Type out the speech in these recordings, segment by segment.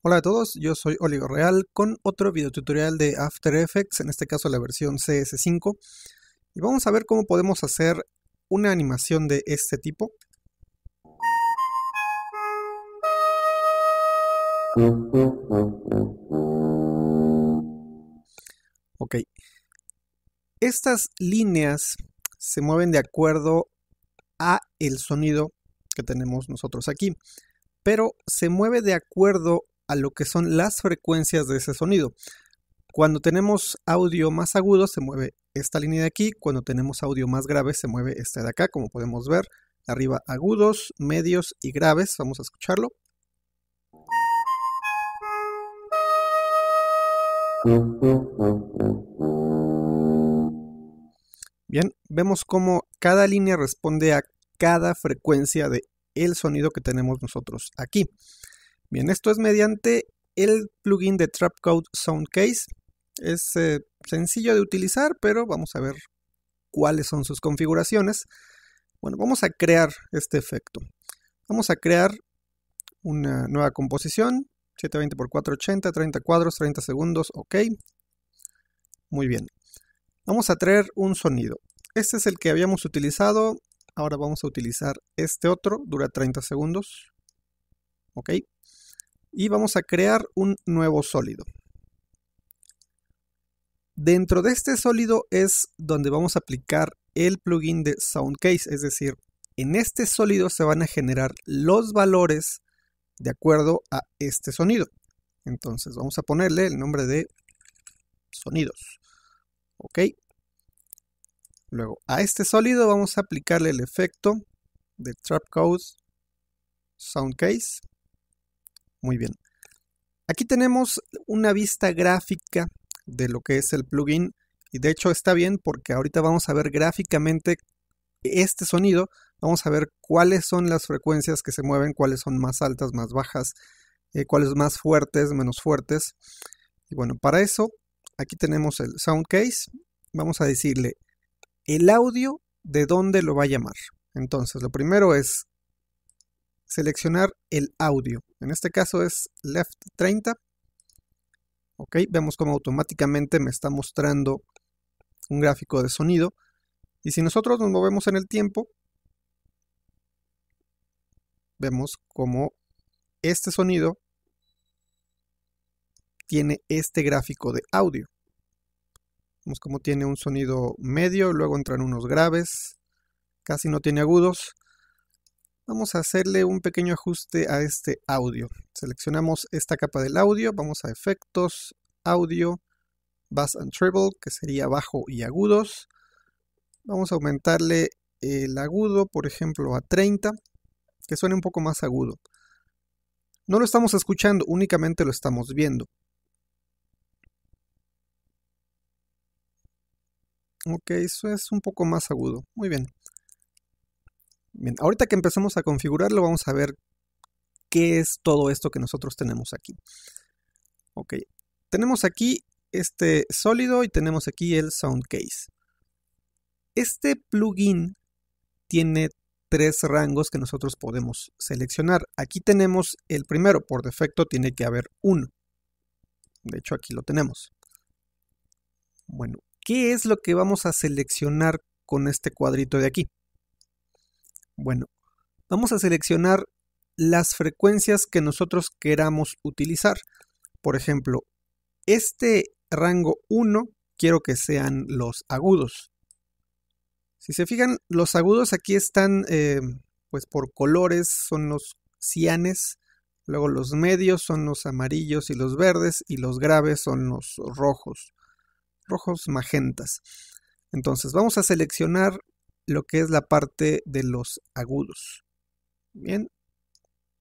Hola a todos, yo soy Oligo Real con otro video tutorial de After Effects, en este caso la versión CS5 y vamos a ver cómo podemos hacer una animación de este tipo Ok Estas líneas se mueven de acuerdo a el sonido que tenemos nosotros aquí pero se mueve de acuerdo a lo que son las frecuencias de ese sonido. Cuando tenemos audio más agudo se mueve esta línea de aquí, cuando tenemos audio más grave se mueve esta de acá, como podemos ver, arriba agudos, medios y graves, vamos a escucharlo. Bien, vemos cómo cada línea responde a cada frecuencia de el sonido que tenemos nosotros aquí. Bien, esto es mediante el plugin de Trapcode Soundcase. Es eh, sencillo de utilizar, pero vamos a ver cuáles son sus configuraciones. Bueno, vamos a crear este efecto. Vamos a crear una nueva composición, 720x480, 30 cuadros, 30 segundos, ok. Muy bien. Vamos a traer un sonido. Este es el que habíamos utilizado, ahora vamos a utilizar este otro, dura 30 segundos, ok y vamos a crear un nuevo sólido. Dentro de este sólido es donde vamos a aplicar el plugin de Soundcase, es decir, en este sólido se van a generar los valores de acuerdo a este sonido. Entonces vamos a ponerle el nombre de sonidos. Ok. Luego a este sólido vamos a aplicarle el efecto de Trapcode Soundcase. Muy bien. Aquí tenemos una vista gráfica de lo que es el plugin. Y de hecho está bien porque ahorita vamos a ver gráficamente este sonido. Vamos a ver cuáles son las frecuencias que se mueven, cuáles son más altas, más bajas, eh, cuáles más fuertes, menos fuertes. Y bueno, para eso aquí tenemos el sound case. Vamos a decirle el audio de dónde lo va a llamar. Entonces, lo primero es seleccionar el audio. En este caso es left 30. Ok, vemos como automáticamente me está mostrando un gráfico de sonido. Y si nosotros nos movemos en el tiempo, vemos como este sonido tiene este gráfico de audio. Vemos como tiene un sonido medio, luego entran unos graves, casi no tiene agudos. Vamos a hacerle un pequeño ajuste a este audio. Seleccionamos esta capa del audio, vamos a efectos, audio, bass and treble, que sería bajo y agudos. Vamos a aumentarle el agudo, por ejemplo, a 30, que suene un poco más agudo. No lo estamos escuchando, únicamente lo estamos viendo. Ok, eso es un poco más agudo. Muy bien. Bien, ahorita que empezamos a configurarlo, vamos a ver qué es todo esto que nosotros tenemos aquí. Ok, tenemos aquí este sólido y tenemos aquí el sound case Este plugin tiene tres rangos que nosotros podemos seleccionar. Aquí tenemos el primero, por defecto tiene que haber uno. De hecho, aquí lo tenemos. Bueno, ¿qué es lo que vamos a seleccionar con este cuadrito de aquí? Bueno, vamos a seleccionar las frecuencias que nosotros queramos utilizar. Por ejemplo, este rango 1 quiero que sean los agudos. Si se fijan, los agudos aquí están eh, pues por colores, son los cianes, luego los medios son los amarillos y los verdes, y los graves son los rojos, rojos magentas. Entonces vamos a seleccionar lo que es la parte de los agudos. Bien,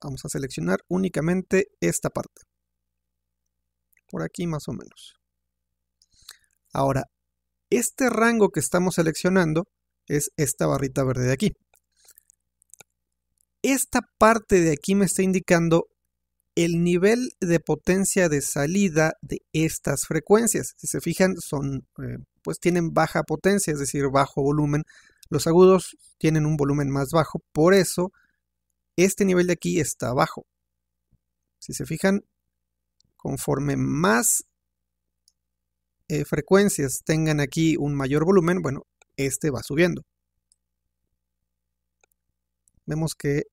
vamos a seleccionar únicamente esta parte. Por aquí más o menos. Ahora, este rango que estamos seleccionando es esta barrita verde de aquí. Esta parte de aquí me está indicando el nivel de potencia de salida de estas frecuencias. Si se fijan, son, eh, pues tienen baja potencia, es decir, bajo volumen los agudos tienen un volumen más bajo, por eso este nivel de aquí está bajo. Si se fijan, conforme más eh, frecuencias tengan aquí un mayor volumen, bueno, este va subiendo. Vemos que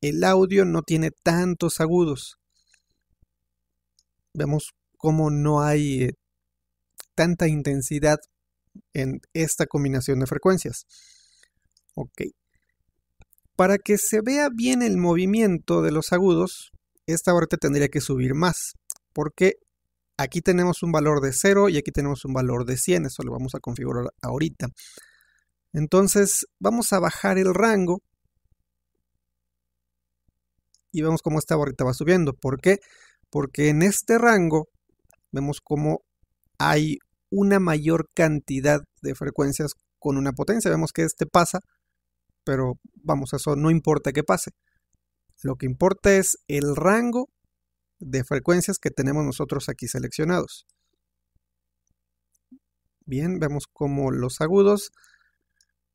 el audio no tiene tantos agudos. Vemos cómo no hay eh, tanta intensidad en esta combinación de frecuencias. Ok. Para que se vea bien el movimiento de los agudos, esta horita tendría que subir más, porque aquí tenemos un valor de 0 y aquí tenemos un valor de 100, eso lo vamos a configurar ahorita. Entonces vamos a bajar el rango y vemos cómo esta barrita va subiendo. ¿Por qué? Porque en este rango vemos cómo hay una mayor cantidad de frecuencias con una potencia. Vemos que este pasa, pero vamos, eso no importa que pase. Lo que importa es el rango de frecuencias que tenemos nosotros aquí seleccionados. Bien, vemos como los agudos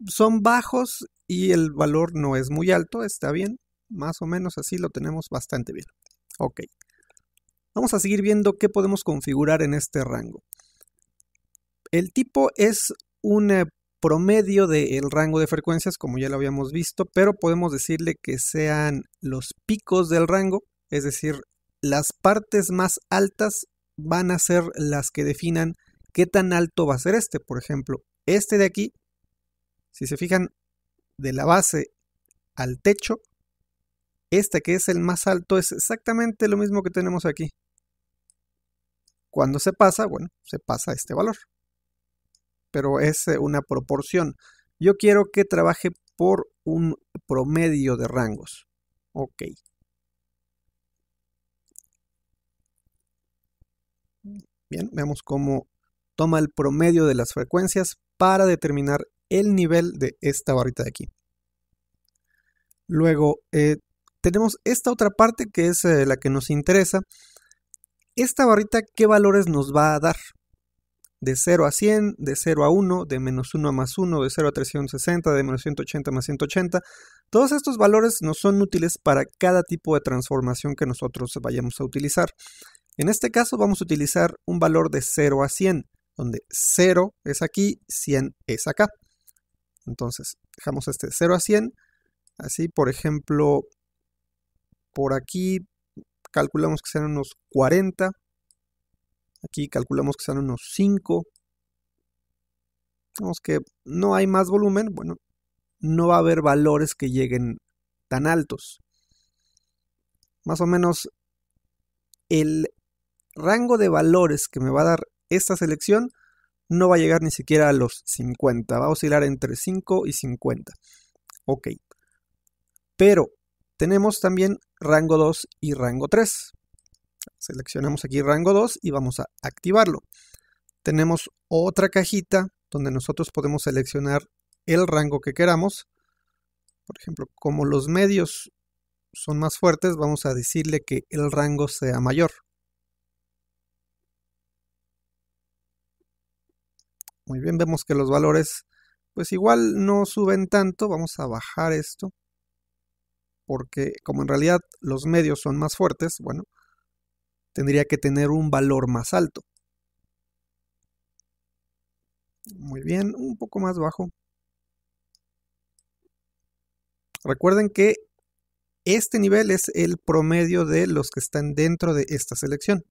son bajos y el valor no es muy alto, está bien, más o menos así lo tenemos bastante bien. Ok, vamos a seguir viendo qué podemos configurar en este rango. El tipo es un eh, promedio del rango de frecuencias, como ya lo habíamos visto, pero podemos decirle que sean los picos del rango, es decir, las partes más altas van a ser las que definan qué tan alto va a ser este. Por ejemplo, este de aquí, si se fijan, de la base al techo, este que es el más alto es exactamente lo mismo que tenemos aquí. Cuando se pasa, bueno, se pasa este valor pero es eh, una proporción. Yo quiero que trabaje por un promedio de rangos. Ok. Bien, veamos cómo toma el promedio de las frecuencias para determinar el nivel de esta barrita de aquí. Luego eh, tenemos esta otra parte que es eh, la que nos interesa. Esta barrita, ¿qué valores nos va a dar? de 0 a 100, de 0 a 1, de menos 1 a más 1, de 0 a 360, de menos 180 a más 180. Todos estos valores nos son útiles para cada tipo de transformación que nosotros vayamos a utilizar. En este caso vamos a utilizar un valor de 0 a 100, donde 0 es aquí, 100 es acá. Entonces, dejamos este 0 a 100. Así, por ejemplo, por aquí calculamos que sean unos 40, Aquí calculamos que sean unos 5. Vemos que no hay más volumen. Bueno, no va a haber valores que lleguen tan altos. Más o menos el rango de valores que me va a dar esta selección no va a llegar ni siquiera a los 50. Va a oscilar entre 5 y 50. Ok. Pero tenemos también rango 2 y rango 3. Seleccionamos aquí rango 2 y vamos a activarlo. Tenemos otra cajita donde nosotros podemos seleccionar el rango que queramos. Por ejemplo, como los medios son más fuertes, vamos a decirle que el rango sea mayor. Muy bien, vemos que los valores pues igual no suben tanto. Vamos a bajar esto porque como en realidad los medios son más fuertes, bueno, tendría que tener un valor más alto. Muy bien, un poco más bajo. Recuerden que este nivel es el promedio de los que están dentro de esta selección.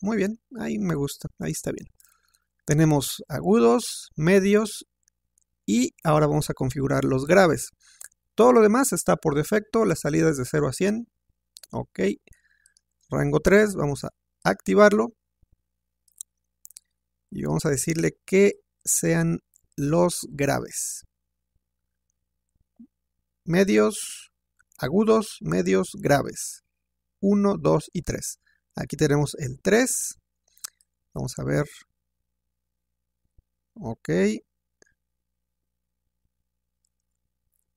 Muy bien, ahí me gusta, ahí está bien. Tenemos agudos, medios y ahora vamos a configurar los graves. Todo lo demás está por defecto, la salida es de 0 a 100. Ok, rango 3, vamos a activarlo y vamos a decirle que sean los graves. Medios, agudos, medios, graves. 1, 2 y 3. Aquí tenemos el 3. Vamos a ver. Ok.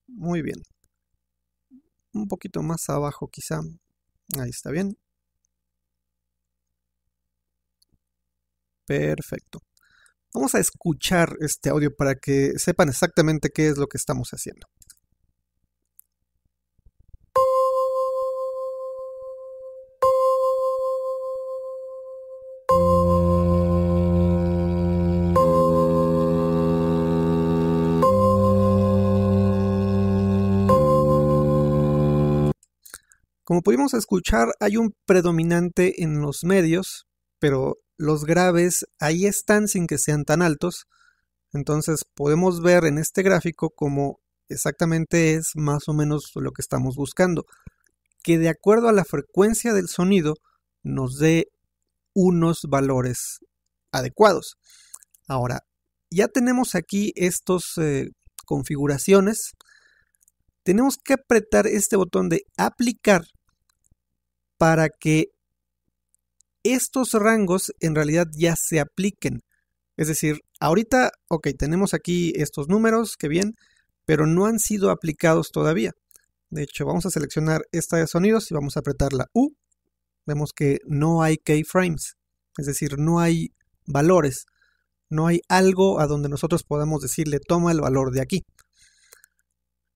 Muy bien. Un poquito más abajo quizá. Ahí está bien. Perfecto. Vamos a escuchar este audio para que sepan exactamente qué es lo que estamos haciendo. Como pudimos escuchar, hay un predominante en los medios, pero los graves ahí están sin que sean tan altos. Entonces podemos ver en este gráfico como exactamente es más o menos lo que estamos buscando. Que de acuerdo a la frecuencia del sonido nos dé unos valores adecuados. Ahora, ya tenemos aquí estas eh, configuraciones. Tenemos que apretar este botón de aplicar para que estos rangos en realidad ya se apliquen. Es decir, ahorita, ok, tenemos aquí estos números, que bien, pero no han sido aplicados todavía. De hecho, vamos a seleccionar esta de sonidos y vamos a apretar la U. Vemos que no hay keyframes, es decir, no hay valores, no hay algo a donde nosotros podamos decirle toma el valor de aquí.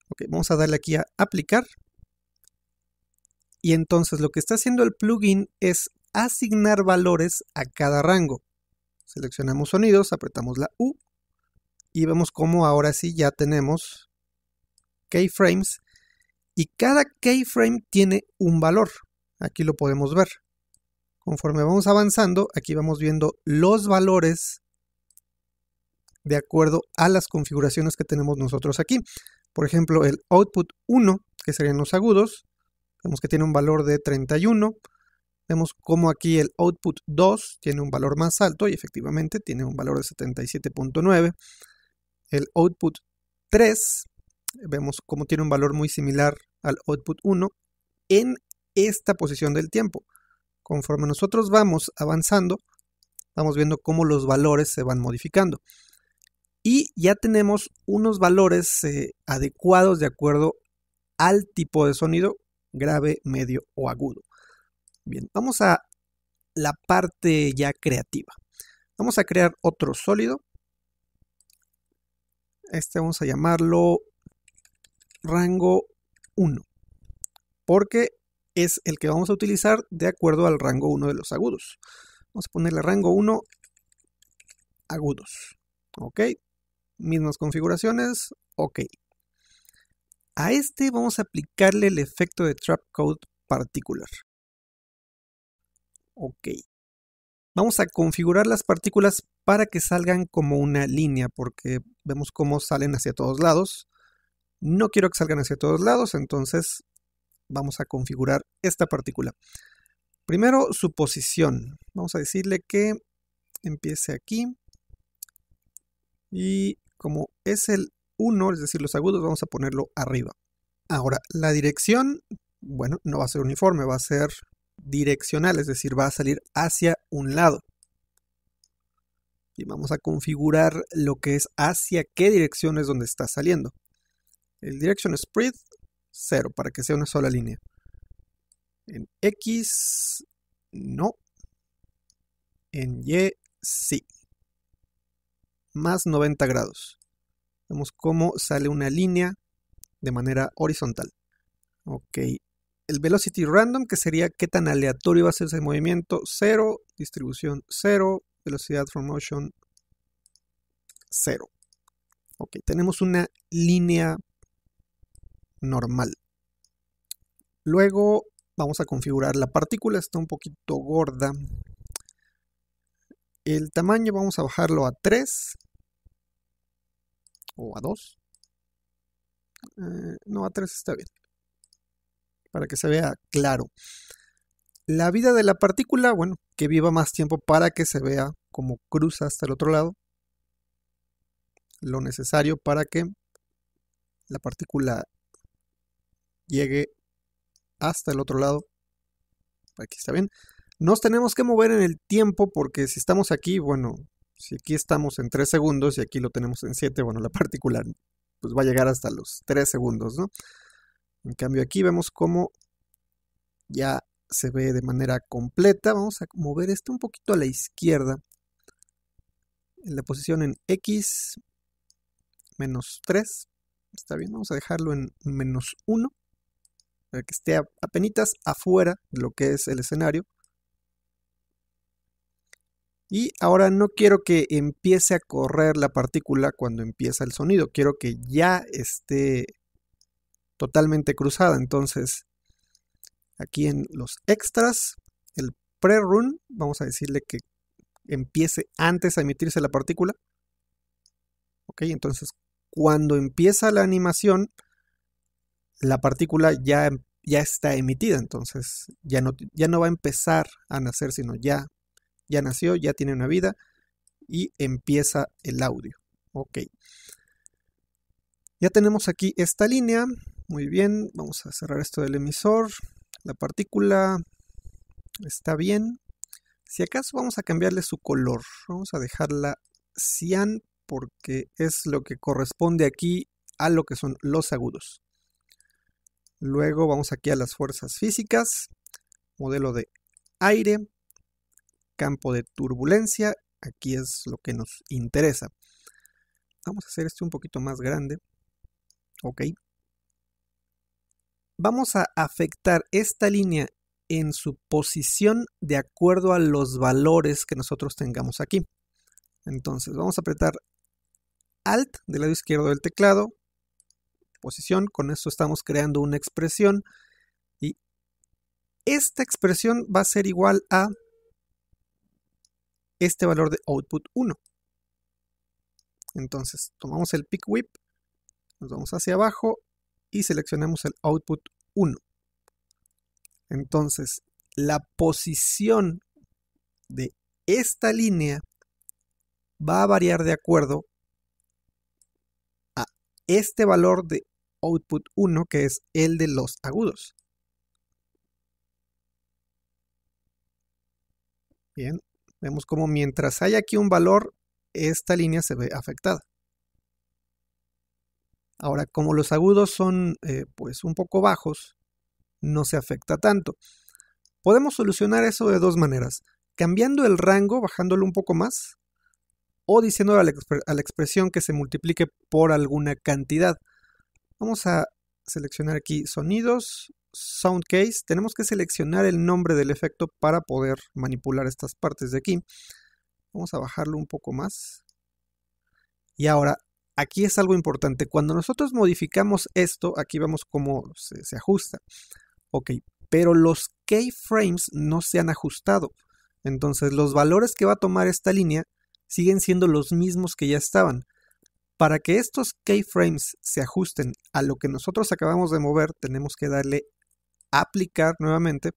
Ok, vamos a darle aquí a aplicar. Y entonces lo que está haciendo el plugin es asignar valores a cada rango. Seleccionamos sonidos, apretamos la U y vemos cómo ahora sí ya tenemos keyframes y cada keyframe tiene un valor. Aquí lo podemos ver. Conforme vamos avanzando, aquí vamos viendo los valores de acuerdo a las configuraciones que tenemos nosotros aquí. Por ejemplo, el output 1, que serían los agudos, vemos que tiene un valor de 31, Vemos como aquí el output 2 tiene un valor más alto y efectivamente tiene un valor de 77.9. El output 3 vemos como tiene un valor muy similar al output 1 en esta posición del tiempo. Conforme nosotros vamos avanzando, vamos viendo cómo los valores se van modificando. Y ya tenemos unos valores eh, adecuados de acuerdo al tipo de sonido, grave, medio o agudo. Bien, vamos a la parte ya creativa. Vamos a crear otro sólido. Este vamos a llamarlo rango 1, porque es el que vamos a utilizar de acuerdo al rango 1 de los agudos. Vamos a ponerle rango 1 agudos. Ok, mismas configuraciones. Ok. A este vamos a aplicarle el efecto de trap code particular. OK. Vamos a configurar las partículas para que salgan como una línea, porque vemos cómo salen hacia todos lados. No quiero que salgan hacia todos lados, entonces vamos a configurar esta partícula. Primero, su posición. Vamos a decirle que empiece aquí. Y como es el 1, es decir, los agudos, vamos a ponerlo arriba. Ahora, la dirección, bueno, no va a ser uniforme, va a ser direccional, es decir, va a salir hacia un lado. Y vamos a configurar lo que es hacia qué dirección es donde está saliendo. El direction spread 0 para que sea una sola línea. En X no. En Y sí. Más 90 grados. Vemos cómo sale una línea de manera horizontal. Ok, el velocity random, que sería qué tan aleatorio va a ser ese movimiento, 0, distribución 0, velocidad from motion 0. Ok, tenemos una línea normal. Luego vamos a configurar la partícula, está un poquito gorda. El tamaño vamos a bajarlo a 3 o a 2. Eh, no, a 3 está bien para que se vea claro. La vida de la partícula, bueno, que viva más tiempo para que se vea como cruza hasta el otro lado. Lo necesario para que la partícula llegue hasta el otro lado. Aquí está bien. Nos tenemos que mover en el tiempo porque si estamos aquí, bueno, si aquí estamos en 3 segundos y aquí lo tenemos en 7, bueno, la partícula pues va a llegar hasta los 3 segundos, ¿no? En cambio aquí vemos cómo ya se ve de manera completa. Vamos a mover esto un poquito a la izquierda. En la posición en X, menos 3. Está bien, vamos a dejarlo en menos 1. Para que esté apenas afuera de lo que es el escenario. Y ahora no quiero que empiece a correr la partícula cuando empieza el sonido. Quiero que ya esté totalmente cruzada. Entonces, aquí en los extras, el prerun vamos a decirle que empiece antes a emitirse la partícula. Ok, entonces cuando empieza la animación, la partícula ya, ya está emitida, entonces ya no, ya no va a empezar a nacer, sino ya, ya nació, ya tiene una vida y empieza el audio. Ok. Ya tenemos aquí esta línea, muy bien, vamos a cerrar esto del emisor. La partícula está bien. Si acaso vamos a cambiarle su color, vamos a dejarla cian porque es lo que corresponde aquí a lo que son los agudos. Luego vamos aquí a las fuerzas físicas, modelo de aire, campo de turbulencia, aquí es lo que nos interesa. Vamos a hacer este un poquito más grande. Ok, vamos a afectar esta línea en su posición de acuerdo a los valores que nosotros tengamos aquí. Entonces vamos a apretar Alt del lado izquierdo del teclado, posición, con esto estamos creando una expresión y esta expresión va a ser igual a este valor de output 1. Entonces tomamos el pick whip, nos vamos hacia abajo y seleccionamos el output 1. Entonces, la posición de esta línea va a variar de acuerdo a este valor de output 1, que es el de los agudos. Bien, vemos como mientras hay aquí un valor, esta línea se ve afectada. Ahora, como los agudos son eh, pues un poco bajos, no se afecta tanto. Podemos solucionar eso de dos maneras, cambiando el rango, bajándolo un poco más, o diciendo a la, a la expresión que se multiplique por alguna cantidad. Vamos a seleccionar aquí sonidos, sound case, tenemos que seleccionar el nombre del efecto para poder manipular estas partes de aquí. Vamos a bajarlo un poco más. Y ahora Aquí es algo importante. Cuando nosotros modificamos esto, aquí vemos cómo se, ajusta. Ok, pero los keyframes no se han ajustado. Entonces los valores que va a tomar esta línea siguen siendo los mismos que ya estaban. Para que estos keyframes se ajusten a lo que nosotros acabamos de mover, tenemos que darle aplicar nuevamente.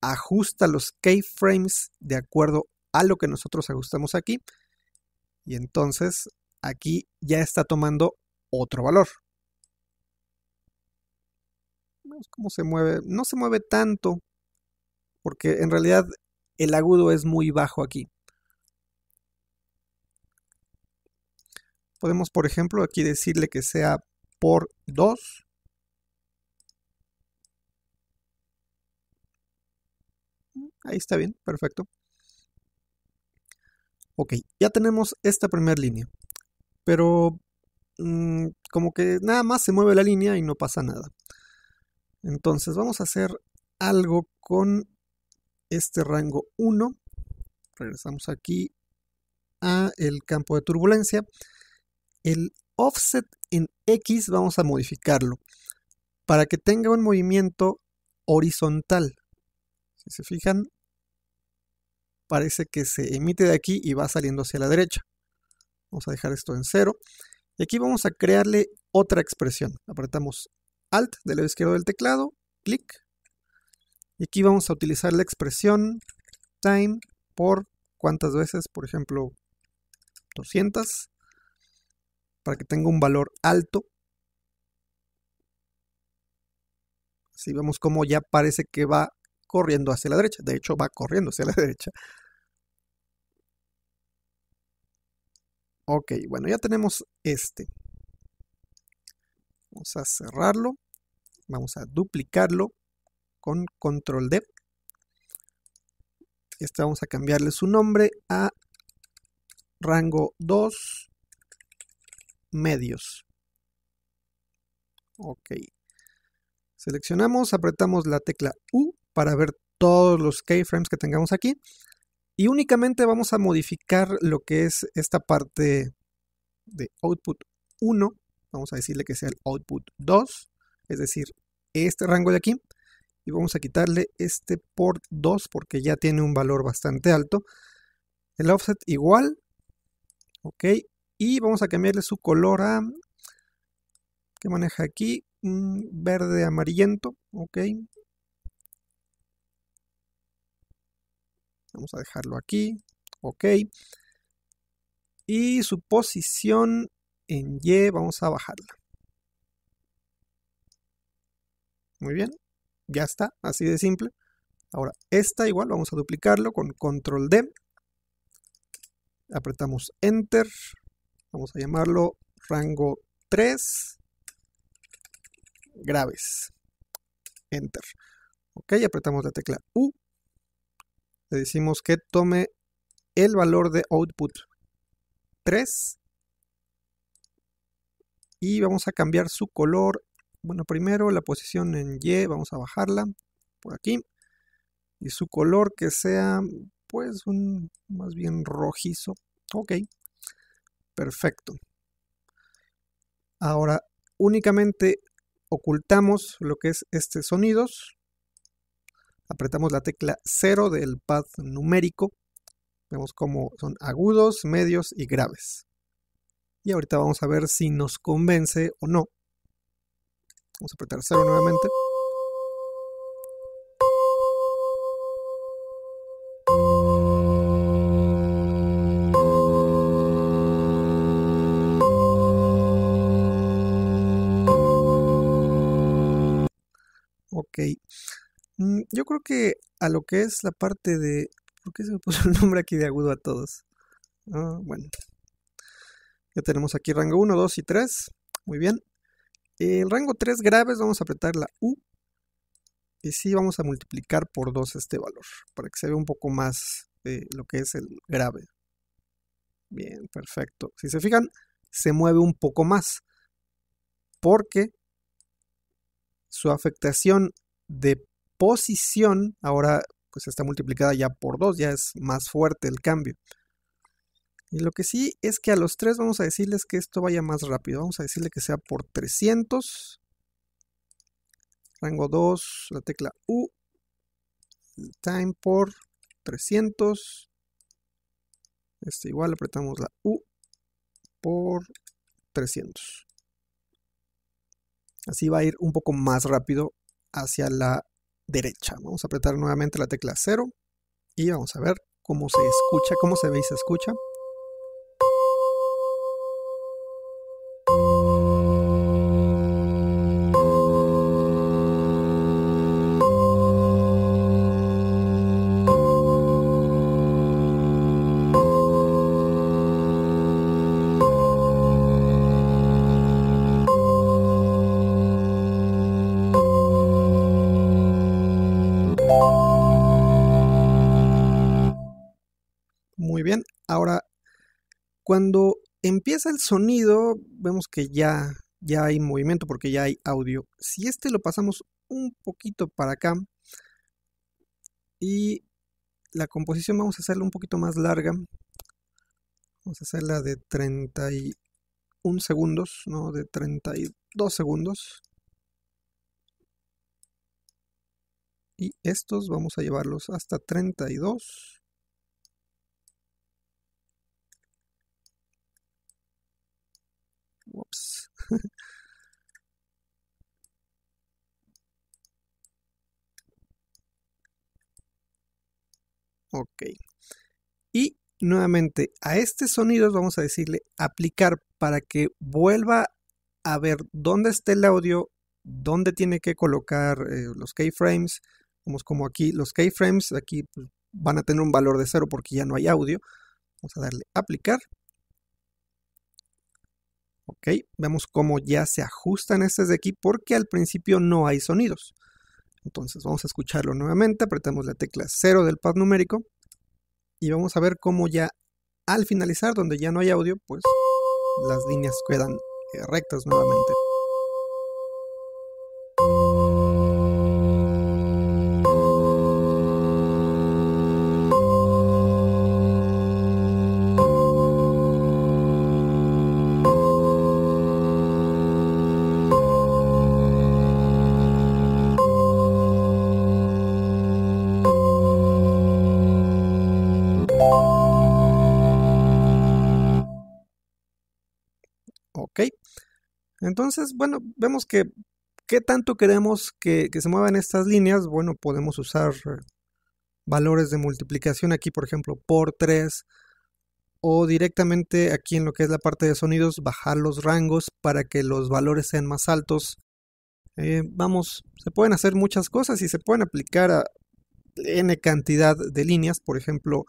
Ajusta los keyframes de acuerdo a lo que nosotros ajustamos aquí y entonces aquí ya está tomando otro valor. Vemos cómo se mueve. No se mueve tanto, porque en realidad el agudo es muy bajo aquí. Podemos, por ejemplo, aquí decirle que sea por 2. Mm, ahí está bien, perfecto. Ok, ya tenemos esta primera línea, pero mm, como que nada más se mueve la línea y no pasa nada. Entonces vamos a hacer algo con este rango 1. Regresamos aquí a el campo de turbulencia. El offset en X vamos a modificarlo para que tenga un movimiento horizontal. Si se fijan, parece que se emite de aquí y va saliendo hacia la derecha. Vamos a dejar esto en cero. Y aquí vamos a crearle otra expresión. Apretamos Alt del lado izquierdo del teclado, clic. Y aquí vamos a utilizar la expresión time por cuántas veces, por ejemplo, 200, para que tenga un valor alto. Así vemos cómo ya parece que va corriendo hacia la derecha. De hecho, va corriendo hacia la derecha. Ok, bueno, ya tenemos este. Vamos a cerrarlo. Vamos a duplicarlo con control D. Este vamos a cambiarle su nombre a rango 2 medios. Ok. Seleccionamos, apretamos la tecla U para ver todos los keyframes que tengamos aquí. Y únicamente vamos a modificar lo que es esta parte de output 1. Vamos a decirle que sea el output 2, es decir, este rango de aquí. Y vamos a quitarle este port 2 porque ya tiene un valor bastante alto. El offset igual. Ok. Y vamos a cambiarle su color a... que maneja aquí? verde amarillento. Ok. Vamos a dejarlo aquí. Ok. Y su posición en Y vamos a bajarla. Muy bien. Ya está. Así de simple. Ahora, esta igual vamos a duplicarlo con control D. Apretamos Enter. Vamos a llamarlo rango 3 graves. Enter. Ok, apretamos la tecla U le decimos que tome el valor de output 3 y vamos a cambiar su color. Bueno, primero la posición en Y, vamos a bajarla por aquí y su color que sea pues un más bien rojizo. Ok, perfecto. Ahora únicamente ocultamos lo que es este sonidos apretamos la tecla 0 del pad numérico. Vemos cómo son agudos, medios y graves. Y ahorita vamos a ver si nos convence o no. Vamos a apretar 0 nuevamente. Em, yo creo que a lo que es la parte de... ¿Por qué se me puso el nombre aquí de agudo a todos? Ah, bueno. Ya tenemos aquí rango 1, 2 y 3. Muy bien. El rango 3 graves vamos a apretar la U. Y sí vamos a multiplicar por 2 este valor. Para que se vea un poco más eh, lo que es el grave. Bien, perfecto. Si se fijan, se mueve un poco más. Porque su afectación de posición ahora pues está multiplicada ya por 2, ya es más fuerte el cambio. Y lo que sí es que a los 3 vamos a decirles que esto vaya más rápido. Vamos a decirle que sea por 300. Rango 2, la tecla U. Time por 300. esto igual apretamos la U por 300. Así va a ir un poco más rápido hacia la derecha. Vamos a apretar nuevamente la tecla 0 y vamos a ver cómo se escucha, cómo se ve y se escucha. Cuando empieza el sonido, vemos que ya, ya hay movimiento porque ya hay audio. Si este lo pasamos un poquito para acá y la composición vamos a hacerla un poquito más larga. Vamos a hacerla de 31 segundos, no, de 32 segundos. Y estos vamos a llevarlos hasta 32. ok. Y nuevamente a este sonido vamos a decirle aplicar para que vuelva a ver dónde está el audio, dónde tiene que colocar eh, los keyframes. Vamos como aquí, los keyframes aquí pues, van a tener un valor de cero porque ya no hay audio. Vamos a darle aplicar ¿Ok? Vemos cómo ya se ajustan estas de aquí porque al principio no hay sonidos. Entonces vamos a escucharlo nuevamente, apretamos la tecla 0 del pad numérico y vamos a ver cómo ya al finalizar, donde ya no hay audio, pues las líneas quedan eh, rectas nuevamente. Entonces, bueno, vemos que qué tanto queremos que, se muevan estas líneas. Bueno, podemos usar eh, valores de multiplicación aquí, por ejemplo, por 3 o directamente aquí en lo que es la parte de sonidos, bajar los rangos para que los valores sean más altos. Eh, vamos, se pueden hacer muchas cosas y se pueden aplicar a n cantidad de líneas, por ejemplo,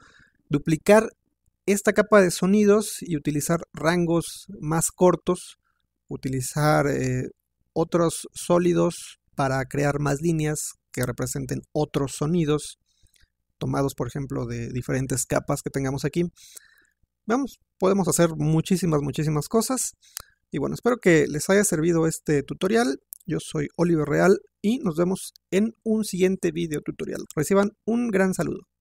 duplicar esta capa de sonidos y utilizar rangos más cortos utilizar eh, otros sólidos para crear más líneas que representen otros sonidos tomados, por ejemplo, de diferentes capas que tengamos aquí. Vamos, podemos hacer muchísimas, muchísimas cosas. Y bueno, espero que les haya servido este tutorial. Yo soy Oliver Real y nos vemos en un siguiente video tutorial. Reciban un gran saludo.